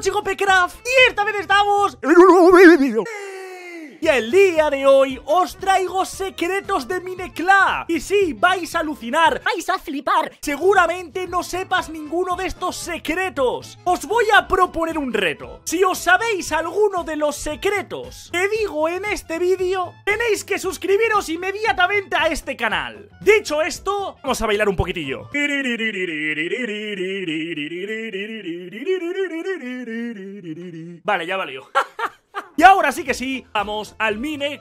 Chico Pecraft. Y esta vez estamos en un nuevo video. Y el día de hoy os traigo secretos de Minecla Y si vais a alucinar Vais a flipar Seguramente no sepas ninguno de estos secretos Os voy a proponer un reto Si os sabéis alguno de los secretos que digo en este vídeo Tenéis que suscribiros inmediatamente a este canal Dicho esto, vamos a bailar un poquitillo Vale, ya valió Y ahora sí que sí, vamos al mini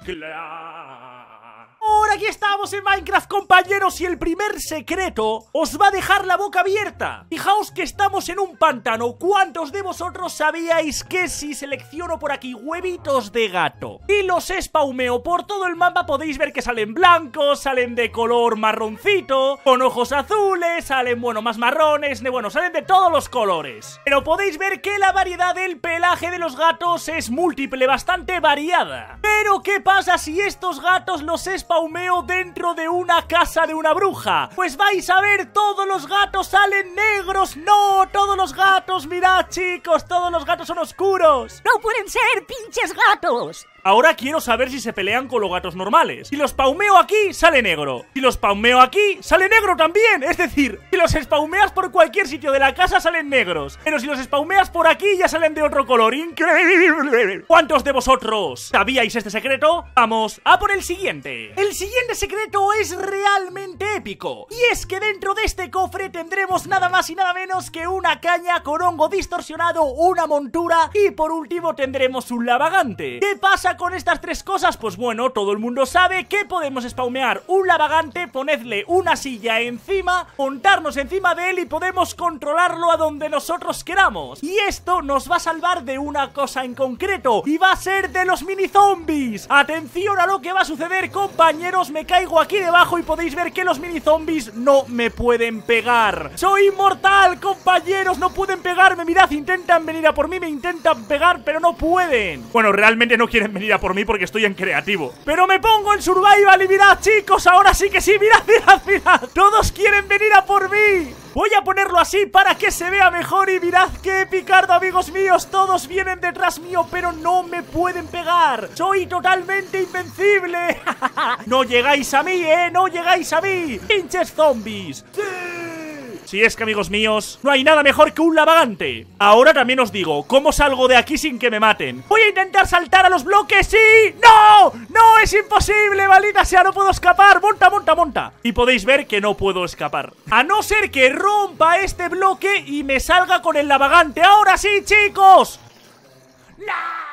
aquí estamos en Minecraft compañeros y el primer secreto os va a dejar la boca abierta Fijaos que estamos en un pantano ¿Cuántos de vosotros sabíais que si selecciono por aquí huevitos de gato y los spaumeo por todo el mapa podéis ver que salen blancos, salen de color marroncito, con ojos azules, salen bueno más marrones, bueno salen de todos los colores Pero podéis ver que la variedad del pelaje de los gatos es múltiple, bastante variada Pero ¿qué pasa si estos gatos los spaumeo dentro de una casa de una bruja. Pues vais a ver, todos los gatos salen negros. No, todos los gatos, mirad chicos, todos los gatos son oscuros. No pueden ser pinches gatos. Ahora quiero saber si se pelean con los gatos normales. Si los paumeo aquí, sale negro. Si los paumeo aquí, sale negro también. Es decir, si los spaumeas por cualquier sitio de la casa, salen negros. Pero si los spaumeas por aquí, ya salen de otro color. ¡Increíble! ¿Cuántos de vosotros sabíais este secreto? Vamos a por el siguiente. El siguiente secreto es realmente épico. Y es que dentro de este cofre tendremos nada más y nada menos que una caña con hongo distorsionado, una montura y por último tendremos un lavagante. ¿Qué pasa con estas tres cosas? Pues bueno, todo el mundo sabe que podemos spawnear un lavagante, ponedle una silla encima, montarnos encima de él y podemos controlarlo a donde nosotros queramos. Y esto nos va a salvar de una cosa en concreto, y va a ser de los mini zombies. Atención a lo que va a suceder, compañeros, me caigo aquí debajo y podéis ver que los mini zombies no me pueden pegar. Soy inmortal, compañeros, no pueden pegarme, mirad, intentan venir a por mí, me intentan pegar, pero no pueden. Bueno, realmente no quieren venir a por mí porque estoy en creativo. Pero me pongo en survival y mirad, chicos, ahora sí que sí, mirad, mirad, mirad. Todos quieren venir a por mí. Voy a ponerlo así para que se vea mejor y mirad qué picardo, amigos míos. Todos vienen detrás mío, pero no me pueden pegar. Soy totalmente invencible. no llegáis a mí, ¿eh? No llegáis a mí. Pinches zombies. ¡Sí! Si es que, amigos míos, no hay nada mejor que un lavagante. Ahora también os digo, ¿cómo salgo de aquí sin que me maten? Voy a intentar saltar a los bloques y... ¡No! ¡No! ¡Es imposible! ¡Valida sea! ¡No puedo escapar! ¡Monta, monta, monta! Y podéis ver que no puedo escapar. A no ser que rompa este bloque y me salga con el lavagante. ¡Ahora sí, chicos! ¡No!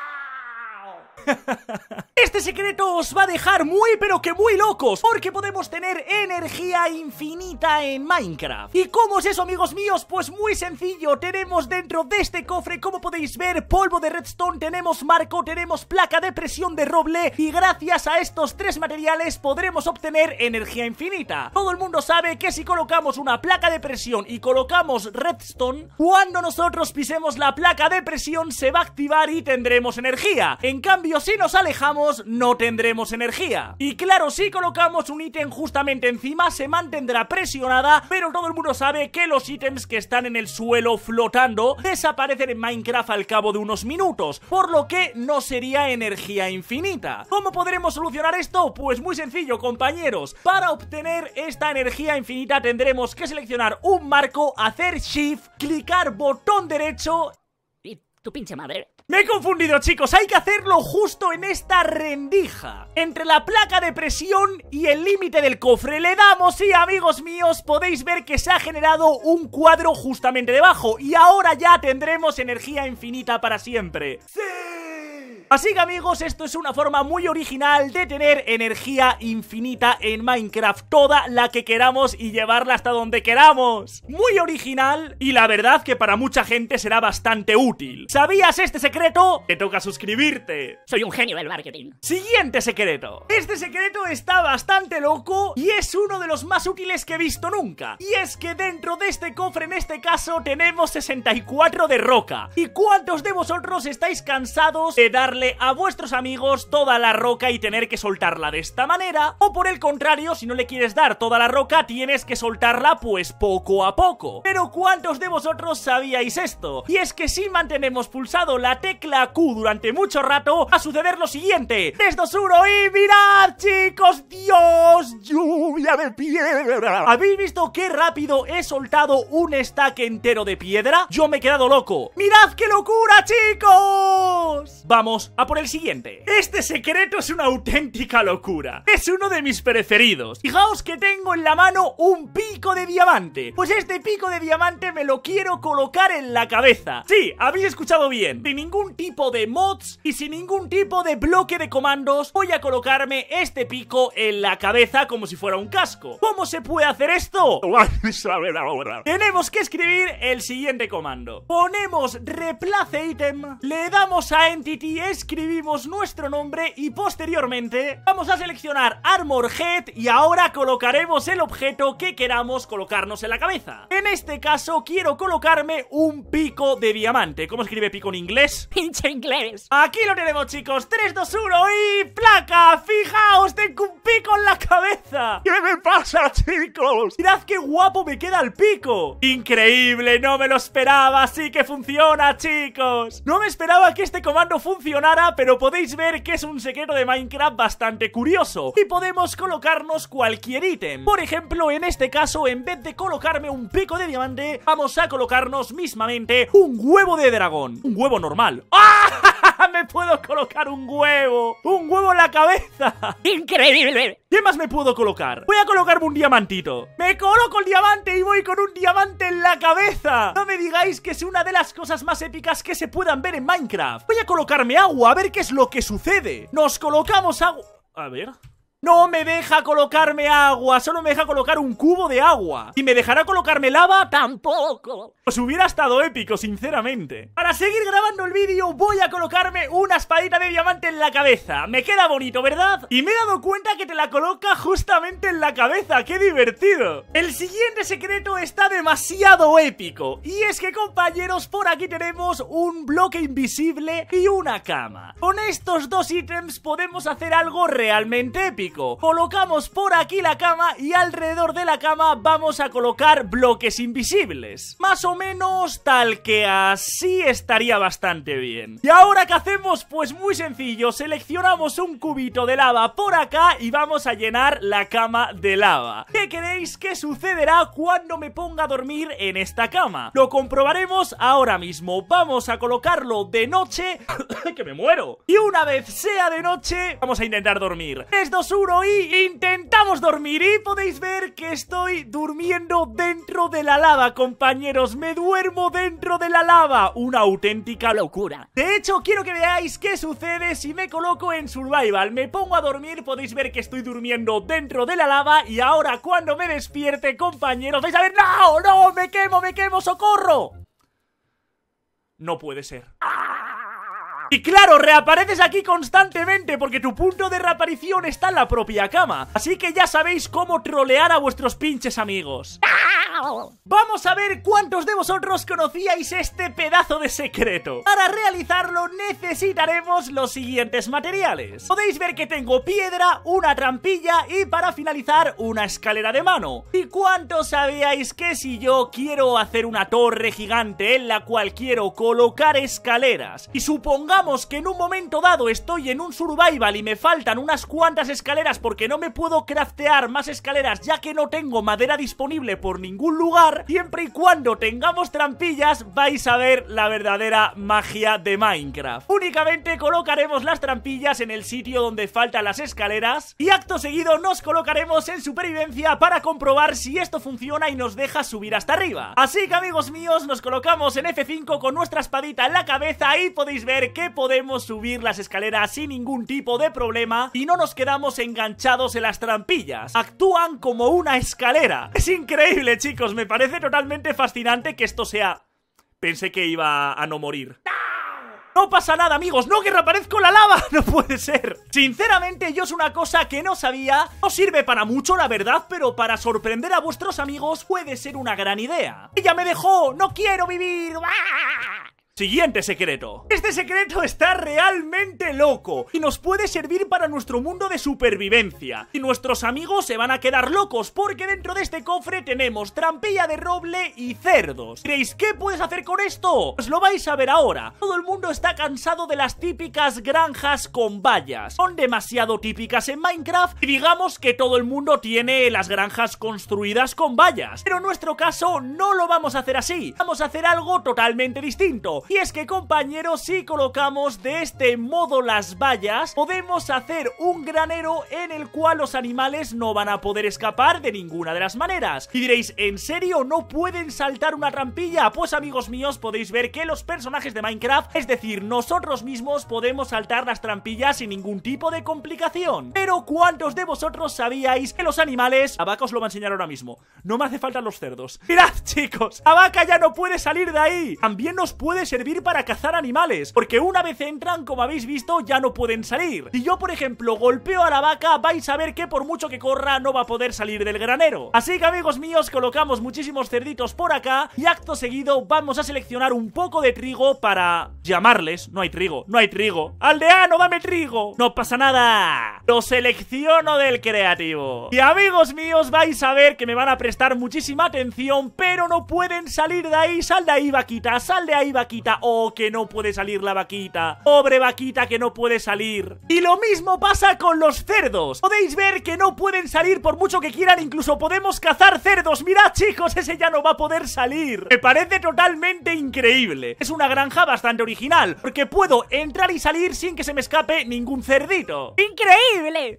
Este secreto os va a dejar muy pero que muy locos Porque podemos tener energía infinita en Minecraft ¿Y cómo es eso amigos míos? Pues muy sencillo Tenemos dentro de este cofre como podéis ver polvo de redstone Tenemos marco, tenemos placa de presión de roble Y gracias a estos tres materiales podremos obtener energía infinita Todo el mundo sabe que si colocamos una placa de presión y colocamos redstone Cuando nosotros pisemos la placa de presión se va a activar y tendremos energía En cambio si nos alejamos, no tendremos energía. Y claro, si colocamos un ítem justamente encima, se mantendrá presionada, pero todo el mundo sabe que los ítems que están en el suelo flotando desaparecen en Minecraft al cabo de unos minutos, por lo que no sería energía infinita. ¿Cómo podremos solucionar esto? Pues muy sencillo, compañeros. Para obtener esta energía infinita tendremos que seleccionar un marco, hacer shift, clicar botón derecho... Y tu pinche madre... Me he confundido, chicos. Hay que hacerlo justo en esta rendija. Entre la placa de presión y el límite del cofre. Le damos y, amigos míos, podéis ver que se ha generado un cuadro justamente debajo. Y ahora ya tendremos energía infinita para siempre. ¡Sí! Así que amigos, esto es una forma muy original de tener energía infinita en Minecraft, toda la que queramos y llevarla hasta donde queramos. Muy original y la verdad que para mucha gente será bastante útil. ¿Sabías este secreto? Te toca suscribirte. Soy un genio del marketing. Siguiente secreto. Este secreto está bastante loco y es uno de los más útiles que he visto nunca. Y es que dentro de este cofre en este caso tenemos 64 de roca. ¿Y cuántos de vosotros estáis cansados de dar a vuestros amigos toda la roca y tener que soltarla de esta manera, o por el contrario, si no le quieres dar toda la roca, tienes que soltarla pues poco a poco. Pero ¿cuántos de vosotros sabíais esto? Y es que si mantenemos pulsado la tecla Q durante mucho rato, a suceder lo siguiente. es uno y mirad, chicos, Dios, lluvia de piedra. ¿Habéis visto qué rápido he soltado un stack entero de piedra? Yo me he quedado loco. ¡Mirad qué locura, chicos! Vamos, a por el siguiente. Este secreto es una auténtica locura. Es uno de mis preferidos. Fijaos que tengo en la mano un pico de diamante. Pues este pico de diamante me lo quiero colocar en la cabeza. Sí, habéis escuchado bien. Sin ningún tipo de mods y sin ningún tipo de bloque de comandos voy a colocarme este pico en la cabeza como si fuera un casco. ¿Cómo se puede hacer esto? Tenemos que escribir el siguiente comando. Ponemos replace item le damos a entity escribimos nuestro nombre y posteriormente vamos a seleccionar Armor Head y ahora colocaremos el objeto que queramos colocarnos en la cabeza. En este caso quiero colocarme un pico de diamante. ¿Cómo escribe pico en inglés? Pinche inglés. Aquí lo tenemos chicos, 3, 2, 1 y placa. Fijaos, tengo un pico en la cabeza. ¿Qué me pasa chicos? Mirad qué guapo me queda el pico. Increíble, no me lo esperaba, así que funciona chicos. No me esperaba que este comando funcione pero podéis ver que es un secreto de Minecraft bastante curioso y podemos colocarnos cualquier ítem. Por ejemplo, en este caso, en vez de colocarme un pico de diamante, vamos a colocarnos mismamente un huevo de dragón. Un huevo normal. ¡Ah! me puedo colocar un huevo. Un huevo en la cabeza. Increíble. ¿Qué más me puedo colocar? Voy a colocarme un diamantito. Me coloco el diamante y voy con un diamante en la cabeza. No me digáis que es una de las cosas más épicas que se puedan ver en Minecraft. Voy a colocarme agua a ver qué es lo que sucede. Nos colocamos agua... A ver... No me deja colocarme agua, solo me deja colocar un cubo de agua. ¿Y me dejará colocarme lava? Tampoco. Pues hubiera estado épico, sinceramente. Para seguir grabando el vídeo voy a colocarme una espadita de diamante en la cabeza. Me queda bonito, ¿verdad? Y me he dado cuenta que te la coloca justamente en la cabeza. ¡Qué divertido! El siguiente secreto está demasiado épico. Y es que, compañeros, por aquí tenemos un bloque invisible y una cama. Con estos dos ítems podemos hacer algo realmente épico. Colocamos por aquí la cama y alrededor de la cama vamos a colocar bloques invisibles. Más o menos tal que así estaría bastante bien. ¿Y ahora qué hacemos? Pues muy sencillo, seleccionamos un cubito de lava por acá y vamos a llenar la cama de lava. ¿Qué queréis que sucederá cuando me ponga a dormir en esta cama? Lo comprobaremos ahora mismo. Vamos a colocarlo de noche... ¡Que me muero! Y una vez sea de noche, vamos a intentar dormir. 3, 2, y intentamos dormir Y podéis ver que estoy durmiendo dentro de la lava, compañeros Me duermo dentro de la lava Una auténtica locura De hecho, quiero que veáis qué sucede si me coloco en survival Me pongo a dormir, podéis ver que estoy durmiendo dentro de la lava Y ahora cuando me despierte, compañeros, vais a ver ¡No! ¡No! ¡Me quemo! ¡Me quemo! ¡Socorro! No puede ser ¡Ah! Y claro, reapareces aquí constantemente porque tu punto de reaparición está en la propia cama. Así que ya sabéis cómo trolear a vuestros pinches amigos. ¡Ah! Vamos a ver cuántos de vosotros conocíais este pedazo de secreto. Para realizarlo necesitaremos los siguientes materiales. Podéis ver que tengo piedra, una trampilla y para finalizar una escalera de mano. ¿Y cuántos sabíais que si yo quiero hacer una torre gigante en la cual quiero colocar escaleras y supongamos que en un momento dado estoy en un survival y me faltan unas cuantas escaleras porque no me puedo craftear más escaleras ya que no tengo madera disponible por ningún un lugar, siempre y cuando tengamos trampillas vais a ver la verdadera magia de Minecraft. Únicamente colocaremos las trampillas en el sitio donde faltan las escaleras y acto seguido nos colocaremos en supervivencia para comprobar si esto funciona y nos deja subir hasta arriba. Así que amigos míos, nos colocamos en F5 con nuestra espadita en la cabeza y podéis ver que podemos subir las escaleras sin ningún tipo de problema y no nos quedamos enganchados en las trampillas. Actúan como una escalera. Es increíble, chicos chicos, me parece totalmente fascinante que esto sea... Pensé que iba a no morir. No pasa nada, amigos. No que reaparezco la lava. No puede ser. Sinceramente, yo es una cosa que no sabía. No sirve para mucho, la verdad, pero para sorprender a vuestros amigos puede ser una gran idea. Ella me dejó. No quiero vivir. Siguiente secreto. Este secreto está realmente loco y nos puede servir para nuestro mundo de supervivencia. Y nuestros amigos se van a quedar locos porque dentro de este cofre tenemos trampilla de roble y cerdos. ¿Creéis qué puedes hacer con esto? Os pues lo vais a ver ahora. Todo el mundo está cansado de las típicas granjas con vallas. Son demasiado típicas en Minecraft y digamos que todo el mundo tiene las granjas construidas con vallas. Pero en nuestro caso no lo vamos a hacer así. Vamos a hacer algo totalmente distinto y es que compañeros, si colocamos de este modo las vallas, podemos hacer un granero en el cual los animales no van a poder escapar de ninguna de las maneras. Y diréis, ¿en serio no pueden saltar una trampilla Pues amigos míos, podéis ver que los personajes de Minecraft, es decir, nosotros mismos podemos saltar las trampillas sin ningún tipo de complicación. Pero ¿cuántos de vosotros sabíais que los animales... Abaca os lo va a enseñar ahora mismo. No me hace falta los cerdos. Mirad, chicos, Abaca ya no puede salir de ahí. También nos puede servir para cazar animales, porque una vez entran, como habéis visto, ya no pueden salir. y yo, por ejemplo, golpeo a la vaca, vais a ver que por mucho que corra no va a poder salir del granero. Así que, amigos míos, colocamos muchísimos cerditos por acá y acto seguido vamos a seleccionar un poco de trigo para llamarles. No hay trigo, no hay trigo. ¡Aldeano, dame trigo! No pasa nada. Lo selecciono del creativo. Y amigos míos, vais a ver que me van a prestar muchísima atención, pero no pueden salir de ahí. Sal de ahí, vaquita, sal de ahí, vaquita oh, que no puede salir la vaquita. Pobre vaquita que no puede salir. Y lo mismo pasa con los cerdos. Podéis ver que no pueden salir por mucho que quieran, incluso podemos cazar cerdos. Mirad, chicos, ese ya no va a poder salir. Me parece totalmente increíble. Es una granja bastante original, porque puedo entrar y salir sin que se me escape ningún cerdito. ¡Increíble!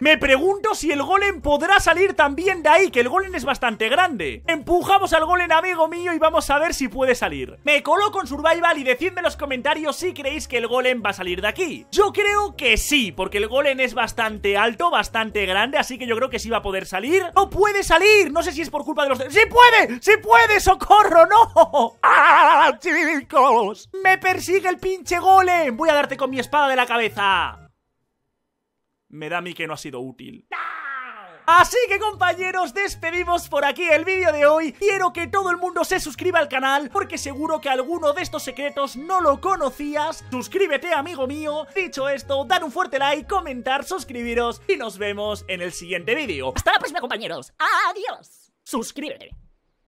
Me pregunto si el golem podrá salir también de ahí, que el golem es bastante grande. Empujamos al golem, amigo mío, y vamos a ver si puede salir. Me coloco en survival y decidme en los comentarios si creéis que el golem va a salir de aquí. Yo creo que sí, porque el golem es bastante alto, bastante grande, así que yo creo que sí va a poder salir. ¡No puede salir! No sé si es por culpa de los... ¡Sí puede! ¡Sí puede! ¡Socorro! ¡No! ¡Ah, chicos! ¡Me persigue el pinche golem! Voy a darte con mi espada de la cabeza me da a mí que no ha sido útil. ¡Ah! Así que compañeros, despedimos por aquí el vídeo de hoy. Quiero que todo el mundo se suscriba al canal porque seguro que alguno de estos secretos no lo conocías. Suscríbete, amigo mío. Dicho esto, dar un fuerte like, comentar, suscribiros y nos vemos en el siguiente vídeo. Hasta la próxima, compañeros. Adiós. Suscríbete.